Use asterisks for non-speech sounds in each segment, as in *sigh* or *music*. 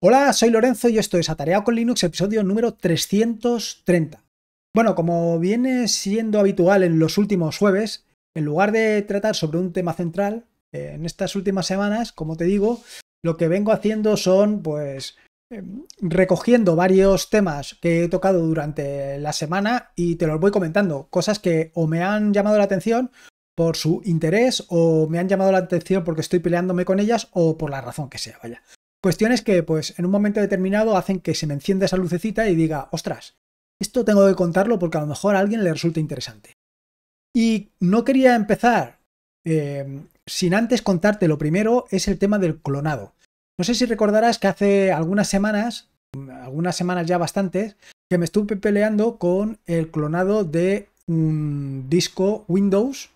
Hola, soy Lorenzo y esto es Atareado con Linux, episodio número 330. Bueno, como viene siendo habitual en los últimos jueves, en lugar de tratar sobre un tema central, eh, en estas últimas semanas, como te digo, lo que vengo haciendo son, pues, em, recogiendo varios temas que he tocado durante la semana y te los voy comentando, cosas que o me han llamado la atención por su interés o me han llamado la atención porque estoy peleándome con ellas o por la razón que sea, vaya. Cuestiones que, pues, en un momento determinado hacen que se me encienda esa lucecita y diga, ostras, esto tengo que contarlo porque a lo mejor a alguien le resulta interesante. Y no quería empezar em, sin antes contarte lo primero, es el tema del clonado. No sé si recordarás que hace algunas semanas, algunas semanas ya bastantes, que me estuve peleando con el clonado de un disco Windows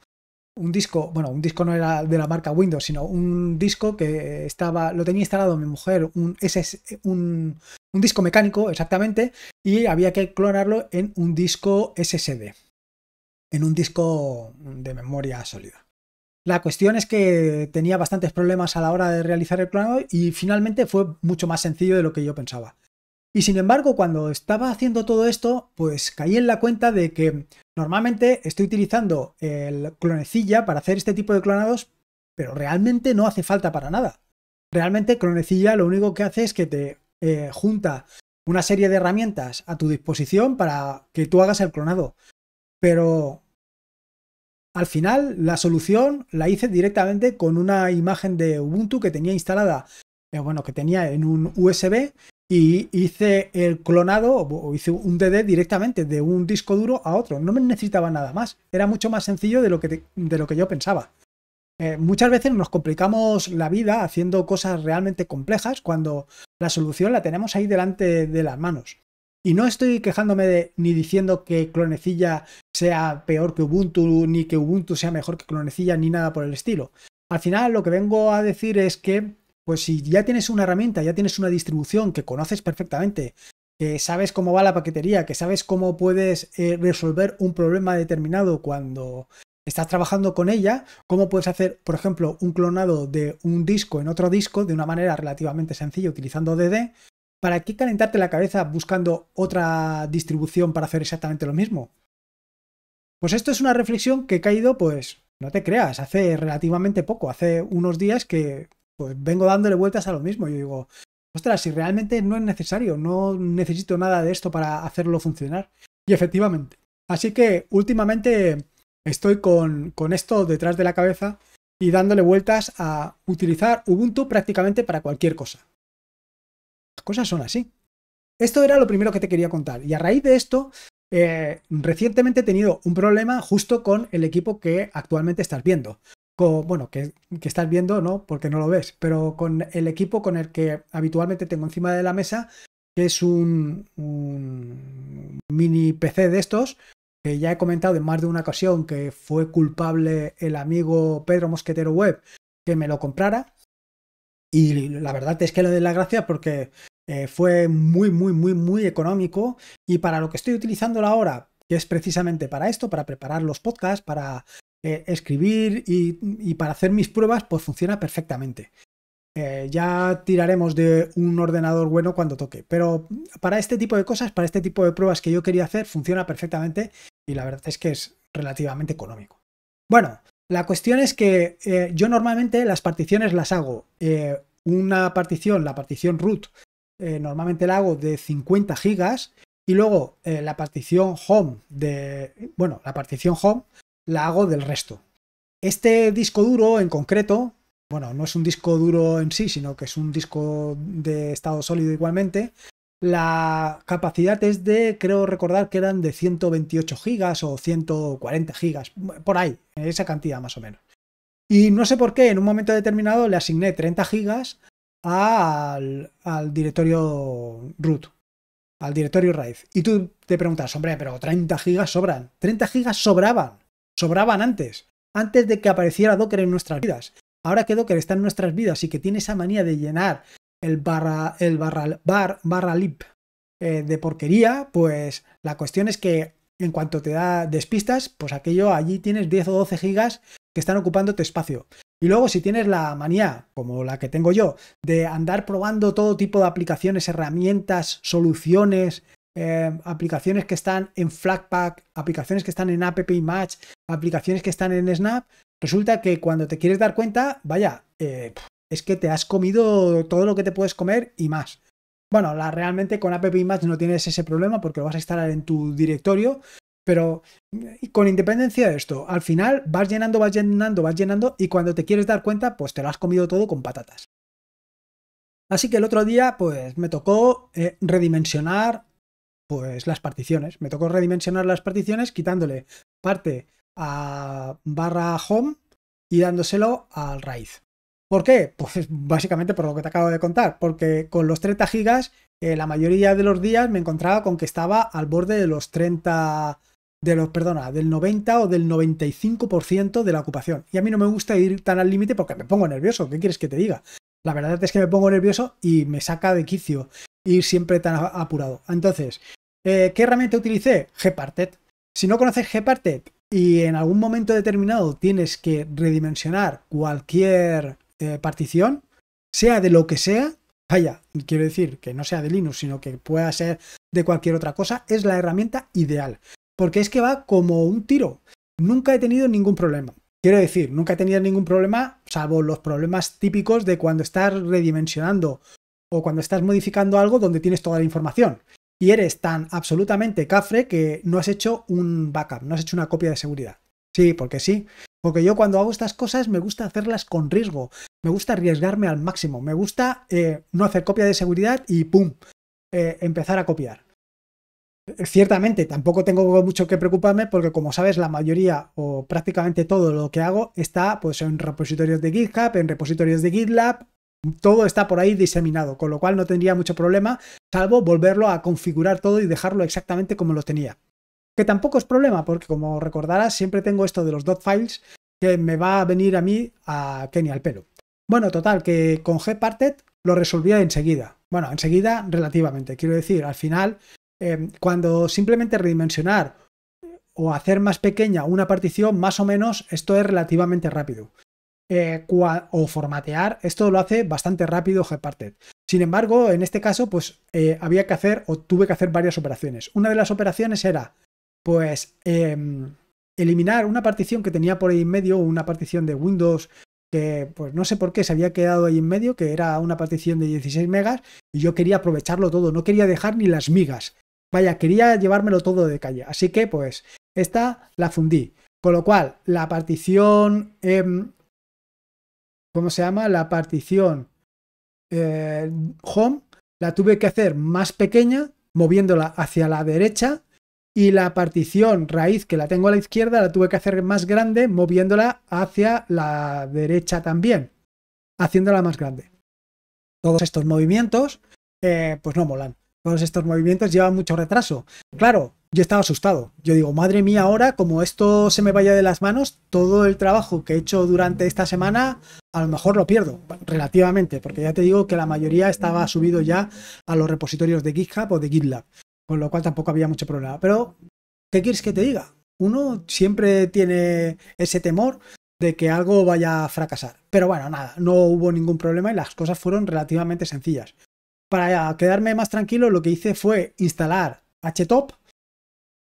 un disco, bueno, un disco no era de la marca Windows, sino un disco que estaba, lo tenía instalado mi mujer, un, un, un disco mecánico exactamente, y había que clonarlo en un disco SSD, en un disco de memoria sólida. La cuestión es que tenía bastantes problemas a la hora de realizar el clonado y finalmente fue mucho más sencillo de lo que yo pensaba. Y sin embargo, cuando estaba haciendo todo esto, pues caí en la cuenta de que Normalmente estoy utilizando el clonecilla para hacer este tipo de clonados, pero realmente no hace falta para nada. Realmente clonecilla lo único que hace es que te eh, junta una serie de herramientas a tu disposición para que tú hagas el clonado. Pero al final la solución la hice directamente con una imagen de Ubuntu que tenía instalada, eh, bueno, que tenía en un USB y hice el clonado o hice un DD directamente de un disco duro a otro. No me necesitaba nada más. Era mucho más sencillo de lo que, de lo que yo pensaba. Eh, muchas veces nos complicamos la vida haciendo cosas realmente complejas cuando la solución la tenemos ahí delante de las manos. Y no estoy quejándome de, ni diciendo que Clonecilla sea peor que Ubuntu, ni que Ubuntu sea mejor que Clonecilla, ni nada por el estilo. Al final lo que vengo a decir es que pues si ya tienes una herramienta, ya tienes una distribución que conoces perfectamente, que sabes cómo va la paquetería, que sabes cómo puedes eh, resolver un problema determinado cuando estás trabajando con ella, cómo puedes hacer, por ejemplo, un clonado de un disco en otro disco de una manera relativamente sencilla utilizando DD, ¿para qué calentarte la cabeza buscando otra distribución para hacer exactamente lo mismo? Pues esto es una reflexión que he caído, pues, no te creas, hace relativamente poco, hace unos días que pues vengo dándole vueltas a lo mismo. y digo, ostras, si realmente no es necesario, no necesito nada de esto para hacerlo funcionar. Y efectivamente. Así que últimamente estoy con, con esto detrás de la cabeza y dándole vueltas a utilizar Ubuntu prácticamente para cualquier cosa. Las cosas son así. Esto era lo primero que te quería contar. Y a raíz de esto, eh, recientemente he tenido un problema justo con el equipo que actualmente estás viendo bueno, que, estás viendo, ¿no? Porque no lo ves, pero con el equipo con el que habitualmente tengo encima de la mesa, que es un, mini PC de estos, que ya he comentado en más de una ocasión que fue culpable el amigo Pedro Mosquetero Web que me lo comprara. Y la verdad es que le doy la gracia porque eh, fue muy, muy, muy, muy económico. Y para lo que estoy utilizándolo ahora, que es precisamente para esto, para preparar los podcasts, para eh, escribir y, para hacer mis pruebas, pues funciona perfectamente. Eh, ya tiraremos de un ordenador bueno cuando toque, pero para este tipo de cosas, para este tipo de pruebas que yo quería hacer, funciona perfectamente y la verdad es que es relativamente económico. Bueno, la cuestión es que eh, yo normalmente las particiones las hago. una partición, la partición root, normalmente la hago de 50 gigas y luego la partición home de, bueno, la partición home la hago del resto. Este disco duro en concreto, bueno, no es un disco duro en sí, sino que es un disco de estado sólido igualmente. La capacidad es de, creo recordar que eran de 128 gigas o 140 gigas, por ahí, esa cantidad más o menos. Y no sé por qué, en un momento determinado le asigné 30 gigas al, directorio root, al directorio raíz. Y tú te preguntas, hombre, pero 30 gigas sobran. 30 gigas sobraban sobraban antes, antes de que apareciera Docker en nuestras vidas. Ahora que Docker está en nuestras vidas y que tiene esa manía de llenar el barra, el barra, bar, barra lip eh, de porquería, pues la cuestión es que en cuanto te da despistas, pues aquello allí tienes 10 o 12 gigas que están ocupando tu espacio. Y luego si tienes la manía, como la que tengo yo, de andar probando todo tipo de aplicaciones, herramientas, soluciones, Em, aplicaciones que están en Flatpak, aplicaciones que están en App image, aplicaciones que están en Snap, resulta que cuando te quieres dar cuenta, vaya, eh, es que te has comido todo lo que te puedes comer y más. Bueno, la, realmente con App image no tienes ese problema porque lo vas a instalar en tu directorio, pero con independencia de esto, al final vas llenando, vas llenando, vas llenando y cuando te quieres dar cuenta, pues te lo has comido todo con patatas. Así que el otro día, pues me tocó eh, redimensionar pues las particiones. Me tocó redimensionar las particiones quitándole parte a barra home y dándoselo al raíz. ¿Por qué? Pues básicamente por lo que te acabo de contar, porque con los 30 gigas eh, la mayoría de los días me encontraba con que estaba al borde de los 30, de los, perdona, del 90 o del 95% de la ocupación. Y a mí no me gusta ir tan al límite porque me pongo nervioso, ¿qué quieres que te diga? La verdad es que me pongo nervioso y me saca de quicio y siempre tan apurado. Entonces, eh, ¿qué herramienta utilicé? Gparted. Si no conoces Gparted y en algún momento determinado tienes que redimensionar cualquier eh, partición, sea de lo que sea, vaya, quiero decir que no sea de Linux, sino que pueda ser de cualquier otra cosa, es la herramienta ideal. Porque es que va como un tiro. Nunca he tenido ningún problema. Quiero decir, nunca he tenido ningún problema, salvo los problemas típicos de cuando estás redimensionando o cuando estás modificando algo donde tienes toda la información. Y eres tan absolutamente cafre que no has hecho un backup, no has hecho una copia de seguridad. Sí, porque sí. Porque yo cuando hago estas cosas me gusta hacerlas con riesgo, me gusta arriesgarme al máximo, me gusta eh, no hacer copia de seguridad y ¡pum! Eh, empezar a copiar. Eh, ciertamente, tampoco tengo mucho que preocuparme porque como sabes, la mayoría o prácticamente todo lo que hago está pues en repositorios de GitHub, en repositorios de GitLab todo está por ahí diseminado, con lo cual no tendría mucho problema, salvo volverlo a configurar todo y dejarlo exactamente como lo tenía. Que tampoco es problema, porque como recordarás, siempre tengo esto de los dot files que me va a venir a mí a Kenny al pelo. Bueno, total, que con Gparted lo resolvía enseguida. Bueno, enseguida relativamente. Quiero decir, al final, eh, cuando simplemente redimensionar o hacer más pequeña una partición, más o menos, esto es relativamente rápido. Eh, o formatear, esto lo hace bastante rápido Gparted. Sin embargo, en este caso, pues eh, había que hacer o tuve que hacer varias operaciones. Una de las operaciones era, pues, em, eliminar una partición que tenía por ahí en medio, una partición de Windows que, pues, no sé por qué se había quedado ahí en medio, que era una partición de 16 megas, y yo quería aprovecharlo todo, no quería dejar ni las migas. Vaya, quería llevármelo todo de calle. Así que, pues, esta la fundí. Con lo cual, la partición em, ¿cómo se llama? La partición eh, home, la tuve que hacer más pequeña, moviéndola hacia la derecha, y la partición raíz que la tengo a la izquierda la tuve que hacer más grande, moviéndola hacia la derecha también, haciéndola más grande. Todos estos movimientos, eh, pues no molan. Todos estos movimientos llevan mucho retraso. Claro, yo estaba asustado. Yo digo, madre mía, ahora, como esto se me vaya de las manos, todo el trabajo que he hecho durante esta semana, a lo mejor lo pierdo, relativamente, porque ya te digo que la mayoría estaba subido ya a los repositorios de GitHub o de GitLab, con lo cual tampoco había mucho problema. Pero, ¿qué quieres que te diga? Uno siempre tiene ese temor de que algo vaya a fracasar. Pero bueno, nada, no hubo ningún problema y las cosas fueron relativamente sencillas. Para quedarme más tranquilo, lo que hice fue instalar HTOP,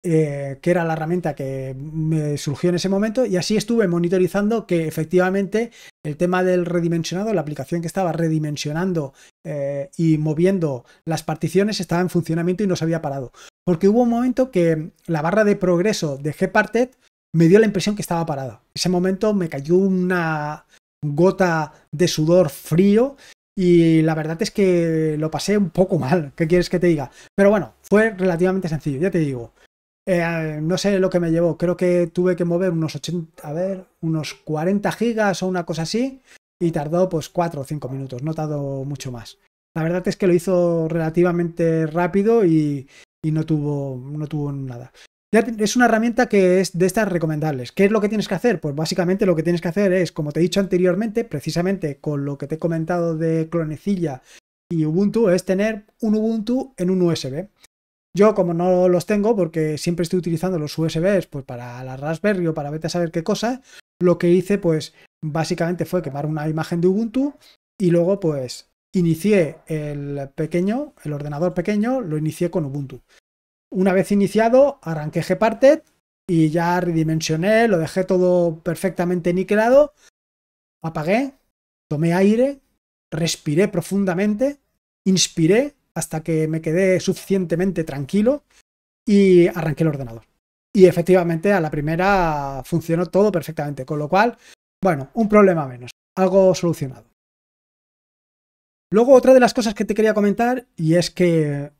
eh, que era la herramienta que me surgió en ese momento, y así estuve monitorizando que efectivamente el tema del redimensionado, la aplicación que estaba redimensionando eh, y moviendo las particiones estaba en funcionamiento y no se había parado. Porque hubo un momento que la barra de progreso de Gparted me dio la impresión que estaba parada. Ese momento me cayó una gota de sudor frío y la verdad es que lo pasé un poco mal, ¿qué quieres que te diga? Pero bueno, fue relativamente sencillo, ya te digo. Eh, no sé lo que me llevó, creo que tuve que mover unos 80, a ver, unos 40 gigas o una cosa así, y tardó pues 4 o 5 minutos, no tardó mucho más. La verdad es que lo hizo relativamente rápido y, no, tuvo, no tuvo nada. es una herramienta que es de estas recomendables. ¿Qué es lo que tienes que hacer? Pues básicamente lo que tienes que hacer es, como te he dicho anteriormente, precisamente con lo que te he comentado de Clonecilla y Ubuntu, es tener un Ubuntu en un USB. Yo, como no los tengo, porque siempre estoy utilizando los USBs pues, para la Raspberry o para vete a saber qué cosa, lo que hice, pues, básicamente fue quemar una imagen de Ubuntu y luego, pues, inicié el pequeño, el ordenador pequeño, lo inicié con Ubuntu. Una vez iniciado, arranqué Gparted y ya redimensioné, lo dejé todo perfectamente niquelado, apagué, tomé aire, respiré profundamente, inspiré hasta que me quedé suficientemente tranquilo y arranqué el ordenador. Y efectivamente a la primera funcionó todo perfectamente, con lo cual, bueno, un problema menos, algo solucionado. Luego otra de las cosas que te quería comentar y es que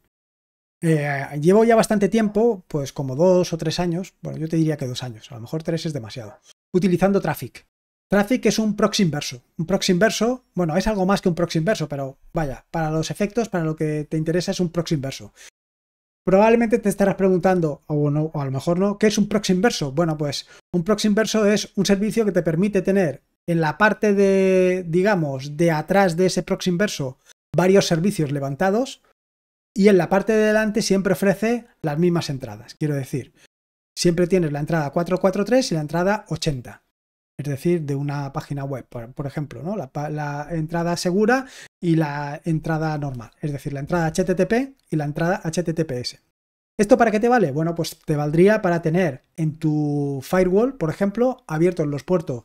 eh, llevo ya bastante tiempo, pues como dos o tres años, bueno, yo te diría que dos años, a lo mejor tres es demasiado, utilizando Traffic. Traffic es un proxy inverso. Un proxy inverso, bueno, es algo más que un proxy inverso, pero vaya, para los efectos, para lo que te interesa es un proxy inverso. Probablemente te estarás preguntando, o, no, o a lo mejor no, ¿qué es un proxy inverso? Bueno, pues un proxy inverso es un servicio que te permite tener en la parte de, digamos, de atrás de ese proxy inverso, varios servicios levantados y en la parte de delante siempre ofrece las mismas entradas. Quiero decir, siempre tienes la entrada 443 y la entrada 80 es decir, de una página web, por, ejemplo, ¿no? La, entrada segura y la entrada normal, es decir, la entrada HTTP y la entrada HTTPS. ¿Esto para qué te vale? Bueno, pues te valdría para tener en tu firewall, por ejemplo, abiertos los puertos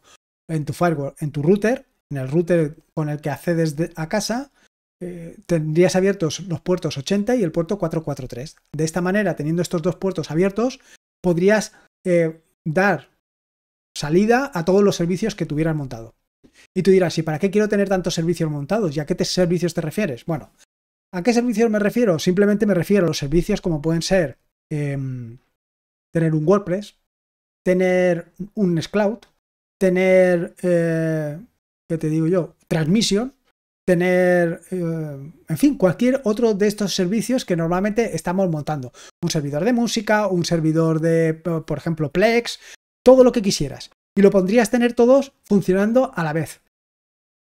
en tu firewall, en tu router, en el router con el que accedes a casa, eh, tendrías abiertos los puertos 80 y el puerto 443. De esta manera, teniendo estos dos puertos abiertos, podrías eh, dar salida a todos los servicios que tuvieras montado. Y tú dirás, ¿y para qué quiero tener tantos servicios montados? ¿Y a qué te servicios te refieres? Bueno, ¿a qué servicios me refiero? Simplemente me refiero a los servicios como pueden ser em, tener un WordPress, tener un Scloud, tener, eh, ¿qué te digo yo? transmisión tener, eh, en fin, cualquier otro de estos servicios que normalmente estamos montando. Un servidor de música, un servidor de, por ejemplo, Plex, todo lo que quisieras y lo podrías tener todos funcionando a la vez.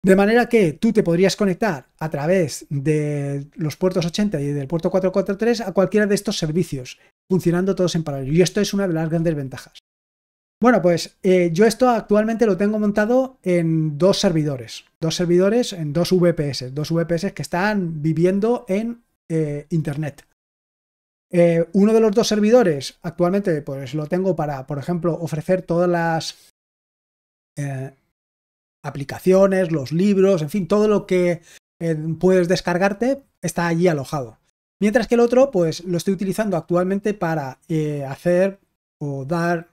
De manera que tú te podrías conectar a través de los puertos 80 y del puerto 443 a cualquiera de estos servicios, funcionando todos en paralelo. Y esto es una de las grandes ventajas. Bueno, pues eh, yo esto actualmente lo tengo montado en dos servidores, dos servidores en dos VPS, dos VPS que están viviendo en eh, Internet. Eh, uno de los dos servidores actualmente pues lo tengo para, por ejemplo, ofrecer todas las eh, aplicaciones, los libros, en fin, todo lo que eh, puedes descargarte está allí alojado. Mientras que el otro pues lo estoy utilizando actualmente para hacer o dar,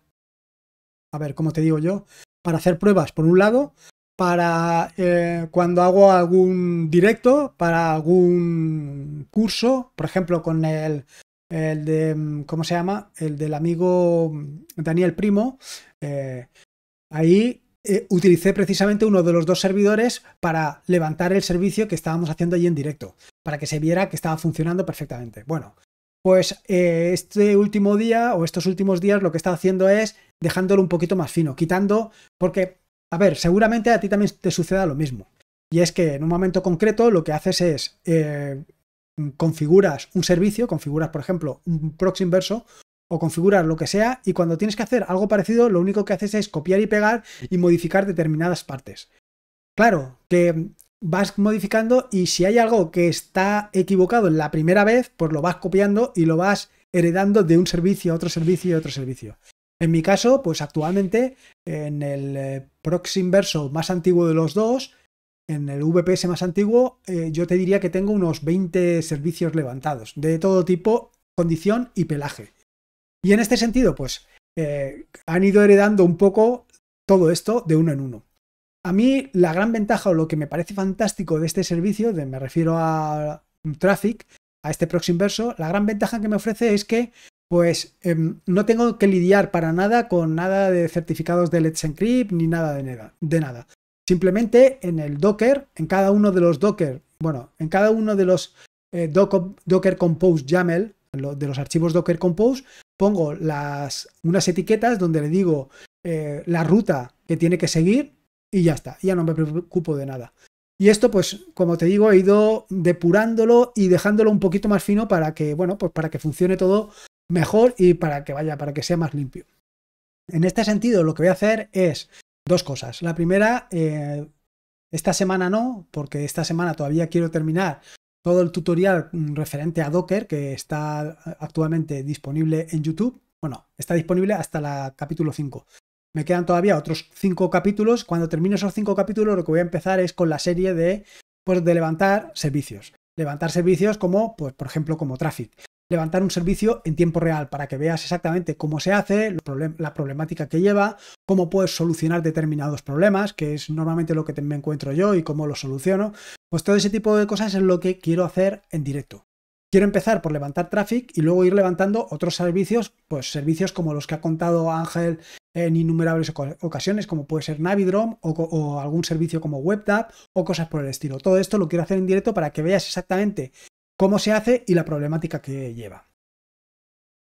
a ver, ¿cómo te digo yo? Para hacer pruebas, por un lado, para cuando hago algún directo, para algún curso, por ejemplo, con el el de, ¿cómo se llama? El del amigo Daniel Primo. Eh, ahí eh, utilicé precisamente uno de los dos servidores para levantar el servicio que estábamos haciendo allí en directo, para que se viera que estaba funcionando perfectamente. Bueno, pues eh, este último día o estos últimos días lo que está haciendo es dejándolo un poquito más fino, quitando, porque, a ver, seguramente a ti también te suceda lo mismo. Y es que en un momento concreto lo que haces es configuras un servicio, configuras, por ejemplo, un proxy inverso o configuras lo que sea y cuando tienes que hacer algo parecido, lo único que haces es copiar y pegar y modificar determinadas partes. Claro, que vas modificando y si hay algo que está equivocado la primera vez, pues lo vas copiando y lo vas heredando de un servicio a otro servicio y otro servicio. En mi caso, pues actualmente en el eh, proxy inverso más antiguo de los dos, en el VPS más antiguo, eh, yo te diría que tengo unos 20 servicios levantados, de todo tipo, condición y pelaje. Y en este sentido, pues eh, han ido heredando un poco todo esto de uno en uno. A mí la gran ventaja o lo que me parece fantástico de este servicio, de, me refiero a mm, Traffic, a este próximo verso, la gran ventaja que me ofrece es que pues em, no tengo que lidiar para nada con nada de certificados de Let's Encrypt ni nada de, nada de nada. Simplemente en el Docker, en cada uno de los Docker, bueno, en cada uno de los eh, Docker Compose YAML, de los archivos Docker Compose, pongo las, unas etiquetas donde le digo eh, la ruta que tiene que seguir y ya está, ya no me preocupo de nada. Y esto, pues, como te digo, he ido depurándolo y dejándolo un poquito más fino para que, bueno, pues para que funcione todo mejor y para que vaya, para que sea más limpio. En este sentido, lo que voy a hacer es Dos cosas. La primera, eh, esta semana no, porque esta semana todavía quiero terminar todo el tutorial mm, referente a Docker que está actualmente disponible en YouTube. Bueno, está disponible hasta la capítulo 5. Me quedan todavía otros cinco capítulos. Cuando termine esos cinco capítulos, lo que voy a empezar es con la serie de, pues, de levantar servicios. Levantar servicios como, pues, por ejemplo, como Traffic levantar un servicio en tiempo real para que veas exactamente cómo se hace, la problemática que lleva, cómo puedes solucionar determinados problemas, que es normalmente lo que me encuentro yo y cómo lo soluciono. Pues todo ese tipo de cosas es lo que quiero hacer en directo. Quiero empezar por levantar tráfico y luego ir levantando otros servicios, pues servicios como los que ha contado Ángel en innumerables ocasiones, como puede ser Navidrom o, algún servicio como WebDAV o cosas por el estilo. Todo esto lo quiero hacer en directo para que veas exactamente cómo se hace y la problemática que lleva.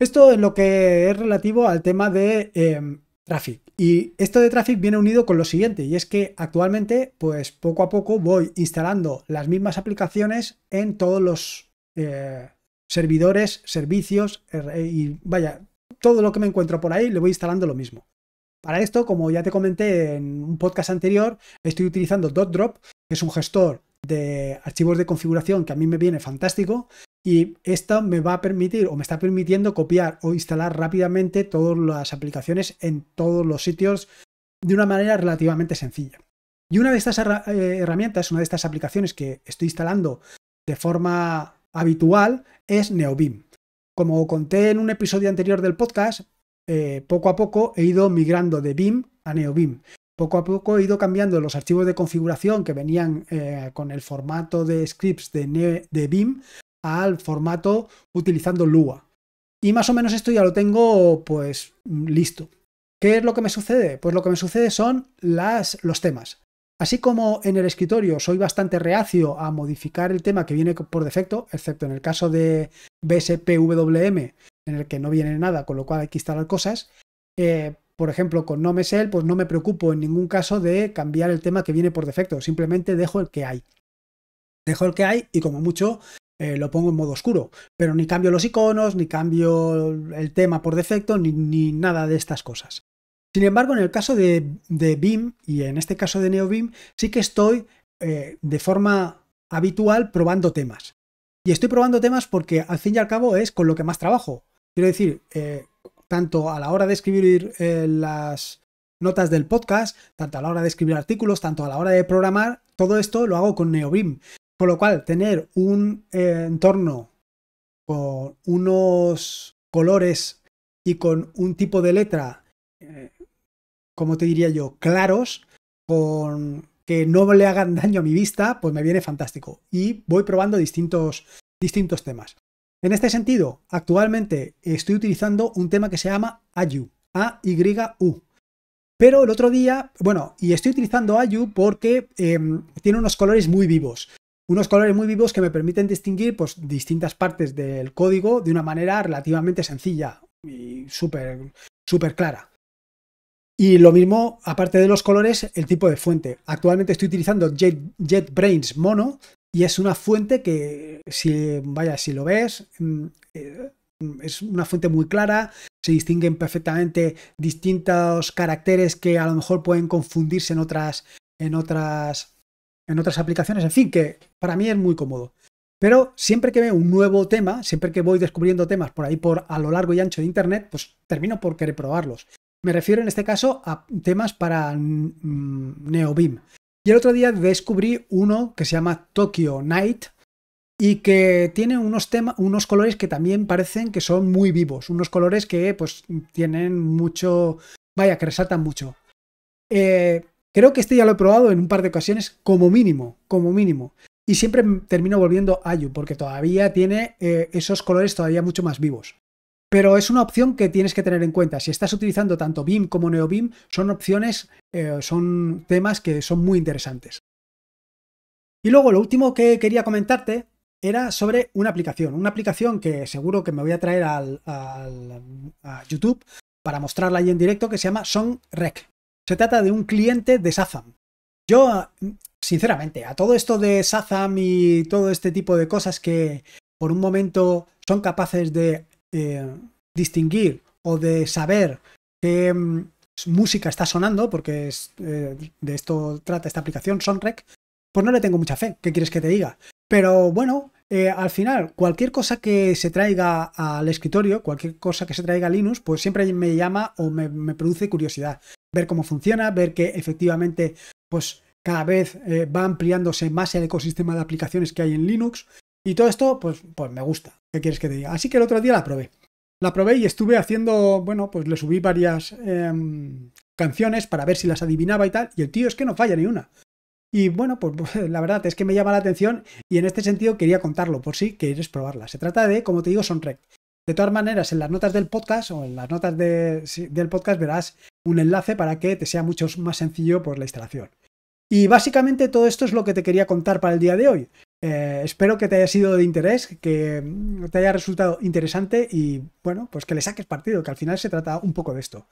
Esto es lo que es relativo al tema de em, Traffic. Y esto de Traffic viene unido con lo siguiente, y es que actualmente, pues poco a poco voy instalando las mismas aplicaciones en todos los eh, servidores, servicios, er, eh, y vaya, todo lo que me encuentro por ahí le voy instalando lo mismo. Para esto, como ya te comenté en un podcast anterior, estoy utilizando DotDrop, que es un gestor de archivos de configuración que a mí me viene fantástico y esto me va a permitir o me está permitiendo copiar o instalar rápidamente todas las aplicaciones en todos los sitios de una manera relativamente sencilla. Y una de estas eh, herramientas, una de estas aplicaciones que estoy instalando de forma habitual es NeoBeam. Como conté en un episodio anterior del podcast, eh, poco a poco he ido migrando de BIM a NeoBeam. Poco a poco he ido cambiando los archivos de configuración que venían eh, con el formato de scripts de, BIM al formato utilizando Lua. Y más o menos esto ya lo tengo pues listo. ¿Qué es lo que me sucede? Pues lo que me sucede son las, los temas. Así como en el escritorio soy bastante reacio a modificar el tema que viene por defecto, excepto en el caso de BSPWM, en el que no viene nada, con lo cual hay que instalar cosas, eh, por ejemplo, con no me pues no me preocupo en ningún caso de cambiar el tema que viene por defecto, simplemente dejo el que hay. Dejo el que hay y como mucho eh, lo pongo en modo oscuro, pero ni cambio los iconos, ni cambio el tema por defecto, ni, nada de estas cosas. Sin embargo, en el caso de, BIM y en este caso de NeoBIM, sí que estoy eh, de forma habitual probando temas. Y estoy probando temas porque al fin y al cabo es con lo que más trabajo. Quiero decir, eh, tanto a la hora de escribir eh, las notas del podcast, tanto a la hora de escribir artículos, tanto a la hora de programar, todo esto lo hago con NeoBIM. Con lo cual, tener un eh, entorno con unos colores y con un tipo de letra, eh, como te diría yo, claros, con que no le hagan daño a mi vista, pues me viene fantástico. Y voy probando distintos, distintos temas. En este sentido, actualmente estoy utilizando un tema que se llama Ayu, A-Y-U. Pero el otro día, bueno, y estoy utilizando Ayu porque em, tiene unos colores muy vivos. Unos colores muy vivos que me permiten distinguir pues, distintas partes del código de una manera relativamente sencilla y súper clara. Y lo mismo, aparte de los colores, el tipo de fuente. Actualmente estoy utilizando JetBrains Mono, y es una fuente que, si, vaya, si lo ves, mm, eh, es una fuente muy clara, se distinguen perfectamente distintos caracteres que a lo mejor pueden confundirse en otras, en otras, en otras aplicaciones. En fin, que para mí es muy cómodo. Pero siempre que veo un nuevo tema, siempre que voy descubriendo temas por ahí por a lo largo y ancho de internet, pues termino por querer probarlos. Me refiero en este caso a temas para mm, mm, NeoBeam. Y el otro día descubrí uno que se llama Tokyo Night y que tiene unos, unos colores que también parecen que son muy vivos, unos colores que pues tienen mucho, vaya, que resaltan mucho. Eh, creo que este ya lo he probado en un par de ocasiones como mínimo, como mínimo. Y siempre termino volviendo a Ayu porque todavía tiene eh, esos colores todavía mucho más vivos. Pero es una opción que tienes que tener en cuenta. Si estás utilizando tanto BIM como NeoBIM, son opciones, eh, son temas que son muy interesantes. Y luego lo último que quería comentarte era sobre una aplicación. Una aplicación que seguro que me voy a traer al, a YouTube para mostrarla ahí en directo que se llama SongRec. Se trata de un cliente de Sazam. Yo, sinceramente, a todo esto de Sazam y todo este tipo de cosas que por un momento son capaces de distinguir o de saber qué mm, música está sonando, porque es, eh, de esto trata esta aplicación, Sonrec, pues no le tengo mucha fe, ¿qué quieres que te diga? Pero bueno, eh, al final, cualquier cosa que se traiga al escritorio, cualquier cosa que se traiga a Linux, pues siempre me llama o me, produce curiosidad. Ver cómo funciona, ver que efectivamente, pues cada vez eh, va ampliándose más el ecosistema de aplicaciones que hay en Linux, y todo esto, pues, pues me gusta. ¿Qué quieres que te diga? Así que el otro día la probé. La probé y estuve haciendo, bueno, pues le subí varias em, canciones para ver si las adivinaba y tal. Y el tío es que no falla ni una. Y bueno, pues, pues *laughs* la verdad es que me llama la atención y en este sentido quería contarlo por si quieres probarla. Se trata de, como te digo, Sonrec. De todas maneras, en las notas del podcast o en las notas del podcast verás un enlace para que te sea mucho más sencillo por pues, la instalación. Y básicamente todo esto es lo que te quería contar para el día de hoy. Eh, espero que te haya sido de interés, que te haya resultado interesante y bueno, pues que le saques partido, que al final se trata un poco de esto.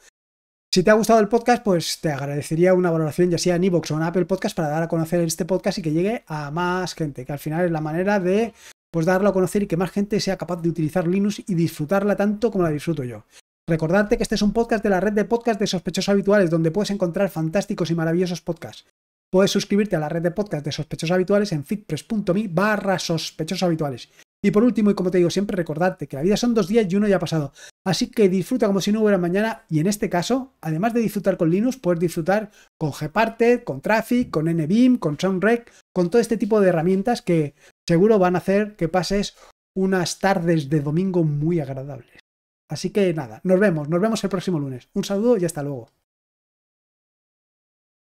Si te ha gustado el podcast, pues te agradecería una valoración ya sea en iVoox o en Apple Podcast para dar a conocer este podcast y que llegue a más gente, que al final es la manera de pues darlo a conocer y que más gente sea capaz de utilizar Linux y disfrutarla tanto como la disfruto yo. Recordarte que este es un podcast de la red de podcast de sospechosos habituales, donde puedes encontrar fantásticos y maravillosos podcasts puedes suscribirte a la red de podcast de sospechosos habituales en fitpress.me barra sospechosos habituales. Y por último, y como te digo siempre, recordarte que la vida son dos días y uno ya ha pasado. Así que disfruta como si no hubiera mañana. Y en este caso, además de disfrutar con Linux, puedes disfrutar con Gparted, con Traffic, con NBIM, con SoundRec, con todo este tipo de herramientas que seguro van a hacer que pases unas tardes de domingo muy agradables. Así que nada, nos vemos, nos vemos el próximo lunes. Un saludo y hasta luego.